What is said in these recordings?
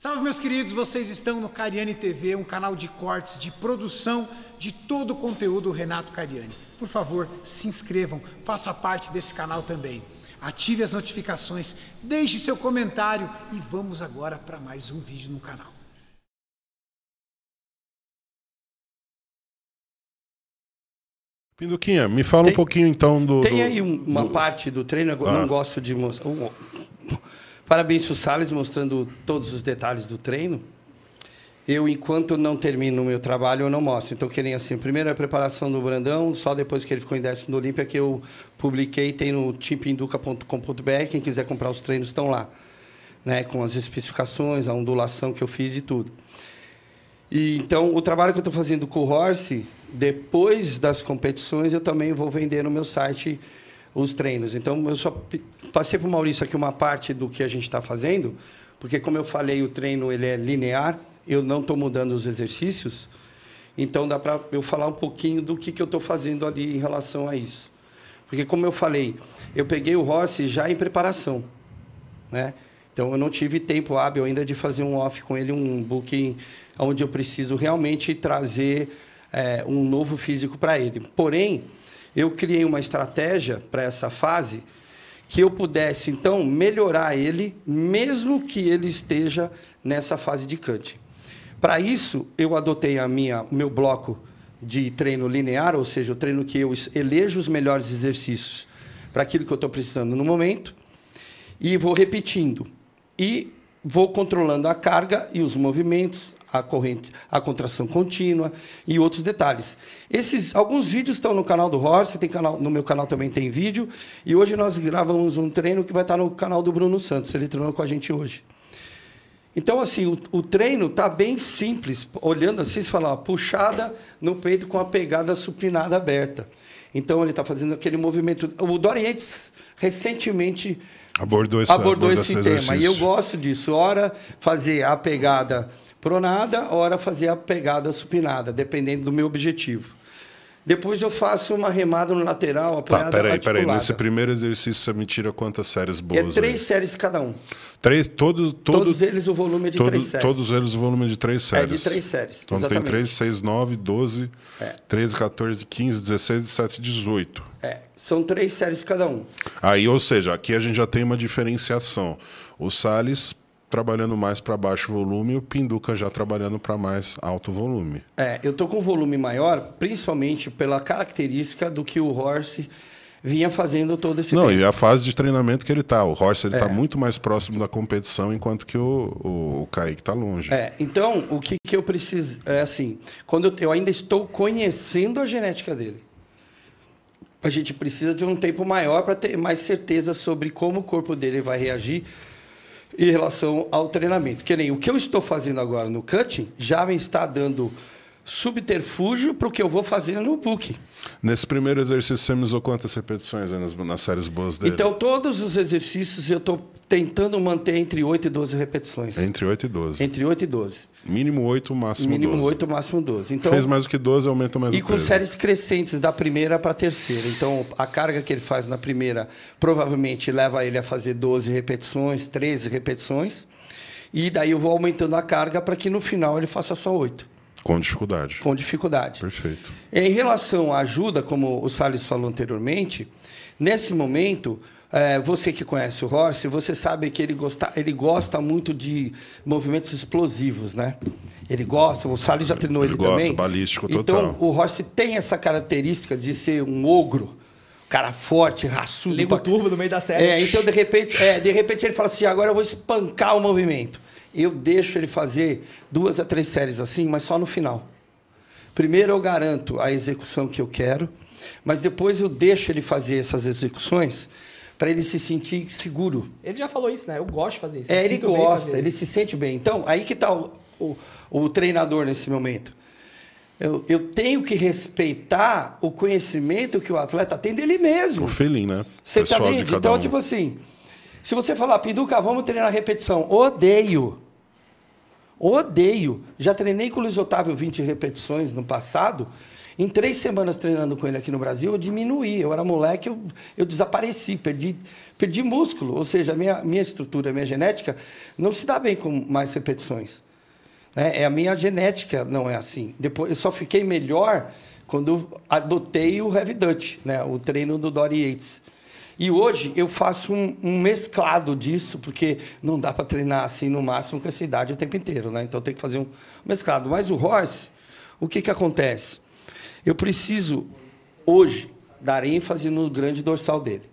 Salve, meus queridos, vocês estão no Cariani TV, um canal de cortes, de produção de todo o conteúdo do Renato Cariani. Por favor, se inscrevam, faça parte desse canal também. Ative as notificações, deixe seu comentário e vamos agora para mais um vídeo no canal. Pinduquinha, me fala tem, um pouquinho então do. Tem do, aí uma do... parte do treino, eu ah. não gosto de mostrar. Parabéns para o Salles, mostrando todos os detalhes do treino. Eu, enquanto não termino o meu trabalho, eu não mostro. Então, que nem assim, primeiro é a preparação do Brandão, só depois que ele ficou em décimo do Olímpia, que eu publiquei, tem no timpinduca.com.br, quem quiser comprar os treinos estão lá, né? com as especificações, a ondulação que eu fiz e tudo. E, então, o trabalho que eu estou fazendo com o Horse, depois das competições, eu também vou vender no meu site os treinos. Então, eu só passei para o Maurício aqui uma parte do que a gente está fazendo, porque, como eu falei, o treino ele é linear, eu não estou mudando os exercícios. Então, dá para eu falar um pouquinho do que, que eu estou fazendo ali em relação a isso. Porque, como eu falei, eu peguei o Horse já em preparação. Né? Então, eu não tive tempo hábil ainda de fazer um off com ele, um booking onde eu preciso realmente trazer é, um novo físico para ele. Porém, eu criei uma estratégia para essa fase que eu pudesse, então, melhorar ele, mesmo que ele esteja nessa fase de cante. Para isso, eu adotei a minha, o meu bloco de treino linear, ou seja, o treino que eu elejo os melhores exercícios para aquilo que eu estou precisando no momento, e vou repetindo. E vou controlando a carga e os movimentos, a corrente, a contração contínua e outros detalhes. Esses alguns vídeos estão no canal do Horse, tem canal, no meu canal também tem vídeo, e hoje nós gravamos um treino que vai estar no canal do Bruno Santos, ele treinou com a gente hoje. Então, assim, o, o treino tá bem simples. Olhando assim, você fala, puxada no peito com a pegada supinada aberta. Então, ele está fazendo aquele movimento. O Dorientes recentemente abordou, essa, abordou, abordou esse, esse, tema. E eu gosto disso. Ora, fazer a pegada pronada, ora fazer a pegada supinada, dependendo do meu objetivo. Depois eu faço uma remada no lateral, apoiada Tá, peraí, peraí. Nesse primeiro exercício você me tira quantas séries boas? É três aí? séries cada um. Três, todo, todo, todos eles o volume de todo, três séries. Todos eles o volume de três séries. É de três séries. Então exatamente. tem 3, 6, 9, 12, é. 13, 14, 15, 16, 17, 18. É, são três séries cada um. Aí, ou seja, aqui a gente já tem uma diferenciação. O Salles trabalhando mais para baixo volume e o Pinduca já trabalhando para mais alto volume. É, eu tô com volume maior, principalmente pela característica do que o Horse vinha fazendo todo esse Não, tempo. e a fase de treinamento que ele tá. O Horse ele tá é. tá muito mais próximo da competição, enquanto que o, o, o Kaique tá longe. É, então, o que, que eu preciso... É assim, quando eu, eu ainda estou conhecendo a genética dele. A gente precisa de um tempo maior para ter mais certeza sobre como o corpo dele vai reagir em relação ao treinamento. Que nem o que eu estou fazendo agora no cutting já me está dando subterfúgio para o que eu vou fazer no book. Nesse primeiro exercício, você me usou quantas repetições nas, nas séries boas dele? Então, todos os exercícios eu estou tentando manter entre 8 e 12 repetições. Entre 8 e 12. Entre 8 e 12. Mínimo 8, máximo Mínimo 12. 8, máximo 12. Então, Fez mais do que 12, aumenta mais E com peso. séries crescentes, da primeira para a terceira. Então, a carga que ele faz na primeira provavelmente leva ele a fazer 12 repetições, 13 repetições. E daí eu vou aumentando a carga para que no final ele faça só 8. Com dificuldade. Com dificuldade. Perfeito. É, em relação à ajuda, como o Salles falou anteriormente, nesse momento, é, você que conhece o Horse, você sabe que ele gosta, ele gosta muito de movimentos explosivos, né? Ele gosta, o Salles já treinou ele, ele gosta, também. balístico então, total. Então, o Horse tem essa característica de ser um ogro cara forte, raçudo. Liga o turbo no meio da série. É, então de repente, é, de repente ele fala assim: agora eu vou espancar o movimento. Eu deixo ele fazer duas a três séries assim, mas só no final. Primeiro eu garanto a execução que eu quero, mas depois eu deixo ele fazer essas execuções para ele se sentir seguro. Ele já falou isso, né? Eu gosto de fazer isso. É, ele gosta, ele se sente bem. Então, aí que está o, o, o treinador nesse momento. Eu, eu, tenho que respeitar o conhecimento que o atleta tem dele mesmo. O feeling, né? Você tá Pessoal tá dentro? Então, um. tipo assim, se você falar, Pinduca, vamos treinar repetição. Odeio. Odeio. Já treinei com o Luiz Otávio 20 repetições no passado. Em três semanas treinando com ele aqui no Brasil, eu diminuí. Eu era moleque, eu, eu desapareci, perdi, perdi músculo. Ou seja, minha, minha estrutura, minha genética não se dá bem com mais repetições. Né? É a minha genética, não é assim. Depois, eu só fiquei melhor quando adotei o Heavy Dutch, né? o treino do Dory Yates. E hoje eu faço um, um mesclado disso, porque não dá para treinar assim no máximo com essa idade o tempo inteiro, né? Então tem que fazer um mesclado. Mas o horse, o que, que acontece? Eu preciso, hoje, dar ênfase no grande dorsal dele.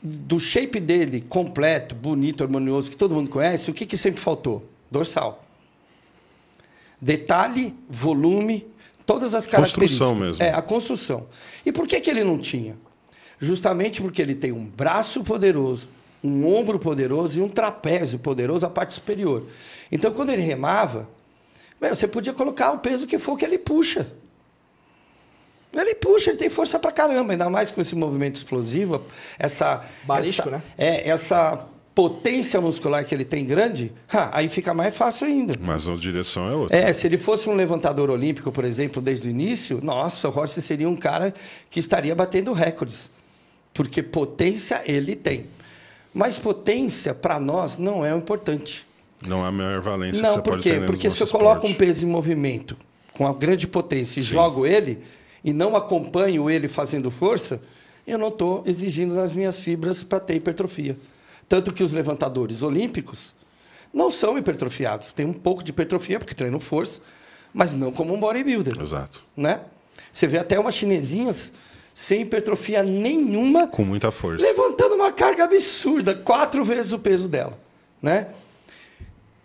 Do shape dele completo, bonito, harmonioso, que todo mundo conhece, o que, que sempre faltou? Dorsal. Detalhe, volume, todas as características. Construção mesmo. É, a construção. E por que, que ele não tinha? Justamente porque ele tem um braço poderoso, um ombro poderoso e um trapézio poderoso, a parte superior. Então, quando ele remava, meu, você podia colocar o peso que for que ele puxa. Ele puxa, ele tem força pra caramba, ainda mais com esse movimento explosivo, essa. barisco, essa, né? É, essa potência muscular que ele tem grande, ha, aí fica mais fácil ainda. Mas a direção é outra. É, se ele fosse um levantador olímpico, por exemplo, desde o início, nossa, o Rossi seria um cara que estaria batendo recordes. Porque potência ele tem. Mas potência, para nós, não é o importante. Não é a maior valência não, que você por quê? Porque se eu esporte. coloco um peso em movimento com a grande potência e Sim. jogo ele, e não acompanho ele fazendo força, eu não estou exigindo das minhas fibras para ter hipertrofia. Tanto que os levantadores olímpicos não são hipertrofiados. Tem um pouco de hipertrofia, porque treinam força, mas não como um bodybuilder. Exato. Né? Você vê até umas chinesinhas sem hipertrofia nenhuma. Com muita força. Levantando uma carga absurda, quatro vezes o peso dela. Né?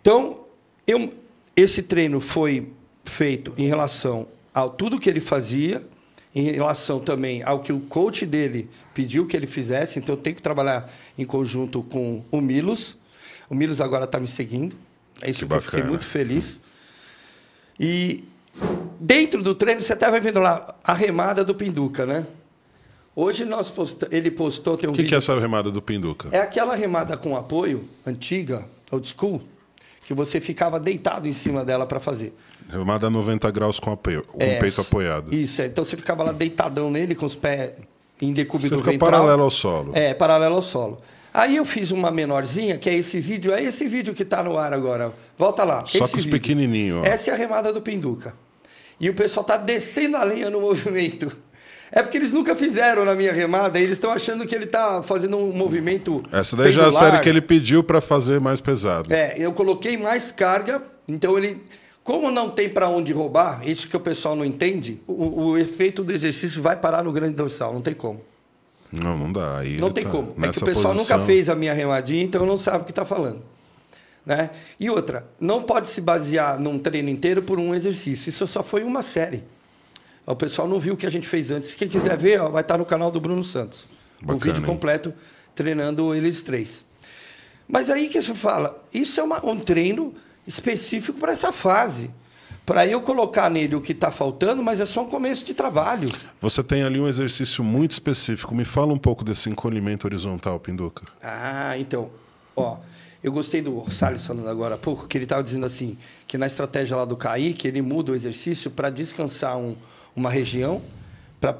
Então, eu, esse treino foi feito em relação a tudo que ele fazia, em relação também ao que o coach dele pediu que ele fizesse. Então, eu tenho que trabalhar em conjunto com o Milos. O Milos agora está me seguindo. É isso que, que eu fiquei muito feliz. E dentro do treino, você até vai vendo lá a remada do Pinduca, né? Hoje nós posta... ele postou. Tem um o que, vídeo... que é essa remada do Pinduca? É aquela remada com apoio, antiga, old school, que você ficava deitado em cima dela para fazer. Remada 90 graus com, apoio, com é, o peito apoiado. Isso, é. então você ficava lá deitadão nele com os pés em decúbito você fica ventral. paralelo ao solo. É, paralelo ao solo. Aí eu fiz uma menorzinha, que é esse vídeo, é esse vídeo que está no ar agora. Volta lá. Só com os pequenininhos. Essa é a remada do Pinduca. E o pessoal está descendo a lenha no movimento. É porque eles nunca fizeram na minha remada e eles estão achando que ele tá fazendo um movimento. Essa daí pendular. já é a série que ele pediu para fazer mais pesado. É, eu coloquei mais carga, então ele. Como não tem para onde roubar, isso que o pessoal não entende, o, o, efeito do exercício vai parar no grande dorsal, não tem como. Não, não dá. Aí não tem tá como. É que o pessoal posição... nunca fez a minha remadinha, então não sabe o que está falando. Né? E outra, não pode se basear num treino inteiro por um exercício. Isso só foi uma série. O pessoal não viu o que a gente fez antes. Quem quiser ver, ó, vai estar no canal do Bruno Santos. Bacana, o vídeo hein? completo treinando eles três. Mas aí que você fala, isso é uma, um treino específico para essa fase. Para eu colocar nele o que está faltando, mas é só um começo de trabalho. Você tem ali um exercício muito específico. Me fala um pouco desse encolhimento horizontal, Pinduca. Ah, então. Ó, eu gostei do Salles falando agora há pouco, que ele estava dizendo assim, que na estratégia lá do que ele muda o exercício para descansar um, uma região, para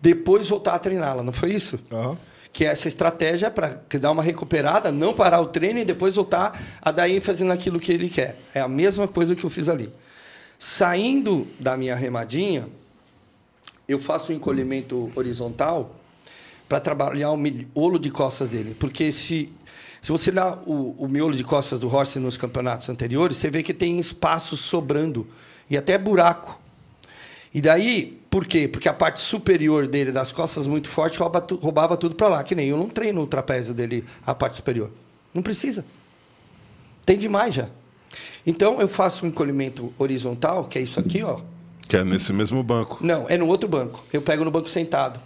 depois voltar a treiná-la, não foi isso? Uhum. Que essa estratégia é para dar uma recuperada, não parar o treino e depois voltar a dar ênfase naquilo que ele quer. É a mesma coisa que eu fiz ali. Saindo da minha remadinha, eu faço um encolhimento horizontal para trabalhar o miolo de costas dele. Porque se se você dá o, o miolo de costas do Horse nos campeonatos anteriores, você vê que tem espaço sobrando e até buraco. E daí, por quê? Porque a parte superior dele das costas muito forte rouba, roubava tudo para lá, que nem eu não treino o trapézio dele, a parte superior. Não precisa. Tem demais já. Então eu faço um encolhimento horizontal, que é isso aqui, ó. Que é nesse mesmo banco. Não, é no outro banco. Eu pego no banco sentado,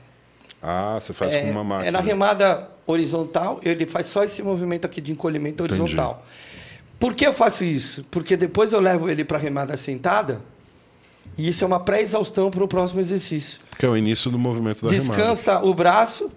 ah, você faz é, com uma máquina. É na remada horizontal, ele faz só esse movimento aqui de encolhimento horizontal. Por que eu faço isso? Porque depois eu levo ele para a remada sentada e isso é uma pré-exaustão para o próximo exercício. Que é o início do movimento da Descansa remada. Descansa o braço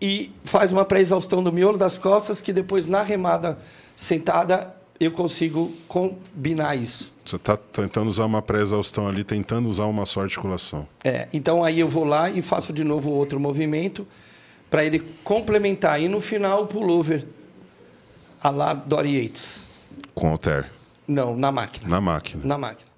e faz uma pré-exaustão do miolo das costas que depois na remada sentada eu consigo combinar isso. Você está tentando usar uma pré-exaustão ali, tentando usar uma só articulação. É, então aí eu vou lá e faço de novo outro movimento para ele complementar. E no final, o pullover a lá Dory Yates. Com Altair? Não, na máquina. Na máquina. Na máquina.